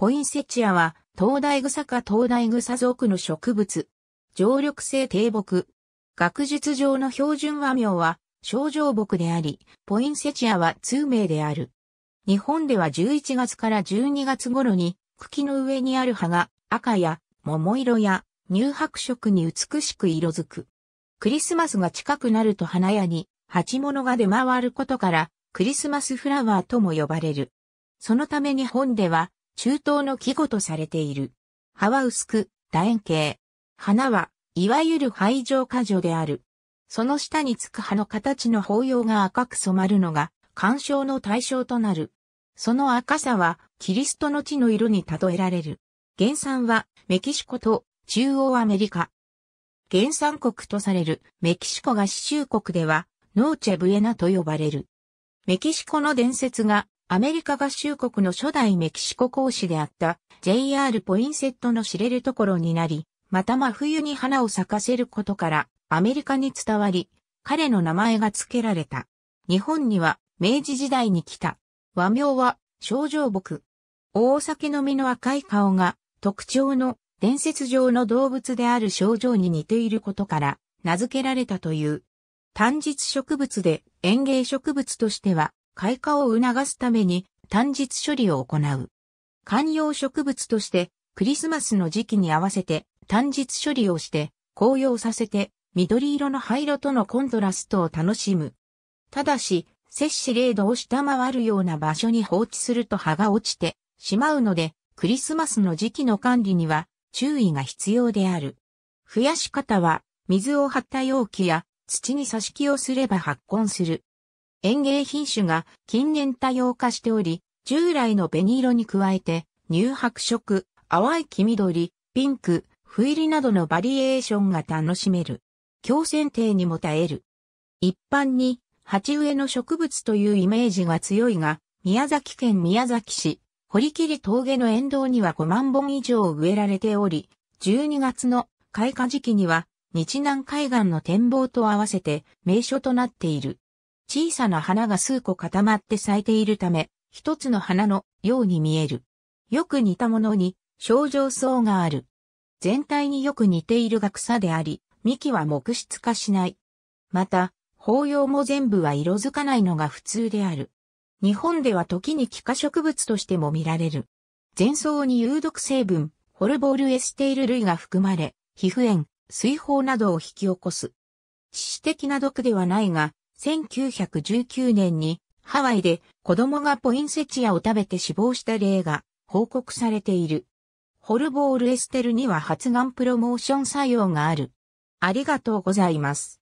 ポインセチアは、東大草か東大草属の植物。常緑性低木。学術上の標準和名は、症状木であり、ポインセチアは通名である。日本では11月から12月頃に、茎の上にある葉が赤や桃色や乳白色に美しく色づく。クリスマスが近くなると花屋に鉢物が出回ることから、クリスマスフラワーとも呼ばれる。そのため日本では、中東の季語とされている。葉は薄く、楕円形。花は、いわゆる灰状花女である。その下につく葉の形の包葉が赤く染まるのが、干渉の対象となる。その赤さは、キリストの地の色に例えられる。原産は、メキシコと中央アメリカ。原産国とされるメキシコが支州国では、ノーチェブエナと呼ばれる。メキシコの伝説がアメリカ合衆国の初代メキシコ公使であった JR ポインセットの知れるところになり、また真冬に花を咲かせることからアメリカに伝わり、彼の名前が付けられた。日本には明治時代に来た。和名は少女木。大酒飲みの赤い顔が特徴の伝説上の動物である少女に似ていることから名付けられたという。単日植物で園芸植物としては開花を促すために単日処理を行う。観葉植物としてクリスマスの時期に合わせて単日処理をして紅葉させて緑色の灰色とのコントラストを楽しむ。ただし、摂氏0度を下回るような場所に放置すると葉が落ちてしまうので、クリスマスの時期の管理には注意が必要である。増やし方は、水を張った容器や土に挿し木をすれば発根する。園芸品種が近年多様化しており、従来の紅色に加えて、乳白色、淡い黄緑、ピンク、不入りなどのバリエーションが楽しめる。強剪定にも耐える。一般に、鉢植えの植物というイメージが強いが、宮崎県宮崎市、堀切峠の沿道には5万本以上植えられており、12月の開花時期には、日南海岸の展望と合わせて名所となっている。小さな花が数個固まって咲いているため、一つの花のように見える。よく似たものに、症状層がある。全体によく似ているが草であり、幹は木質化しない。また、法要も全部は色づかないのが普通である。日本では時に気化植物としても見られる。前奏に有毒成分、ホルボールエステール類が含まれ、皮膚炎、水泡などを引き起こす。致死的な毒ではないが、1919年にハワイで子供がポインセチアを食べて死亡した例が報告されている。ホルボールエステルには発がんプロモーション作用がある。ありがとうございます。